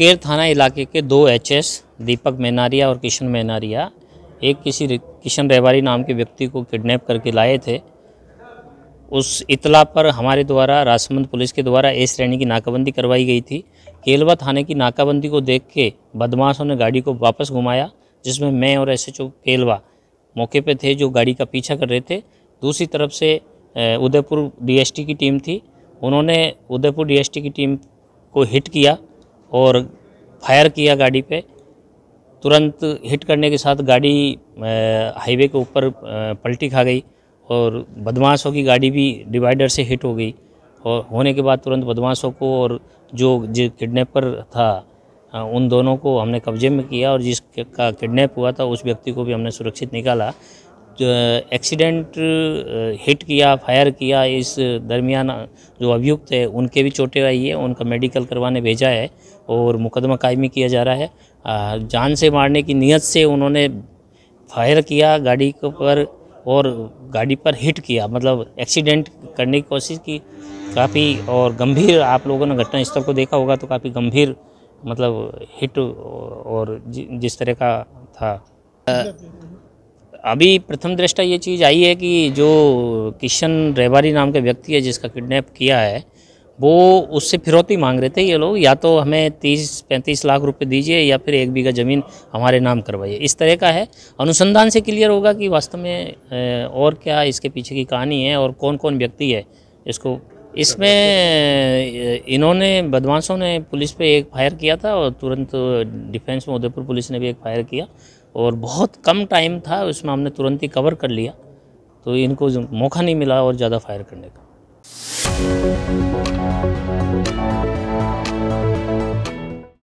केर थाना इलाके के दो एचएस दीपक मेनारिया और किशन मेनारिया एक किसी किशन रेवारी नाम के व्यक्ति को किडनैप करके लाए थे उस इतला पर हमारे द्वारा राजसमंद पुलिस के द्वारा ए श्रेणी की नाकाबंदी करवाई गई थी केलवा थाने की नाकाबंदी को देख के बदमाशों ने गाड़ी को वापस घुमाया जिसमें मैं और एस एच केलवा मौके पर थे जो गाड़ी का पीछा कर रहे थे दूसरी तरफ से उदयपुर डी की टीम थी उन्होंने उदयपुर डी की टीम को हिट किया और फायर किया गाड़ी पे तुरंत हिट करने के साथ गाड़ी हाईवे के ऊपर पलटी खा गई और बदमाशों की गाड़ी भी डिवाइडर से हिट हो गई और होने के बाद तुरंत बदमाशों को और जो जो किडनेपर था उन दोनों को हमने कब्जे में किया और जिसका किडनैप हुआ था उस व्यक्ति को भी हमने सुरक्षित निकाला एक्सीडेंट हिट किया फायर किया इस दरमियान जो अभियुक्त है उनके भी चोटें आई है उनका मेडिकल करवाने भेजा है और मुकदमा कायमी किया जा रहा है जान से मारने की नीयत से उन्होंने फायर किया गाड़ी के पर और गाड़ी पर हिट किया मतलब एक्सीडेंट करने की कोशिश की काफ़ी और गंभीर आप लोगों ने घटनास्थल को देखा होगा तो काफ़ी गंभीर मतलब हिट और जिस तरह का था अभी प्रथम दृष्टा ये चीज़ आई है कि जो किशन रेवारी नाम के व्यक्ति है जिसका किडनैप किया है वो उससे फिरौती मांग रहे थे ये लोग या तो हमें तीस पैंतीस लाख रुपए दीजिए या फिर एक बीघा ज़मीन हमारे नाम करवाइए इस तरह का है अनुसंधान से क्लियर होगा कि वास्तव में और क्या इसके पीछे की कहानी है और कौन कौन व्यक्ति है इसको इसमें इन्होंने बदमाशों ने पुलिस पे एक फायर किया था और तुरंत डिफेंस में उदयपुर पुलिस ने भी एक फायर किया और बहुत कम टाइम था उसमें हमने तुरंत ही कवर कर लिया तो इनको मौका नहीं मिला और ज़्यादा फायर करने का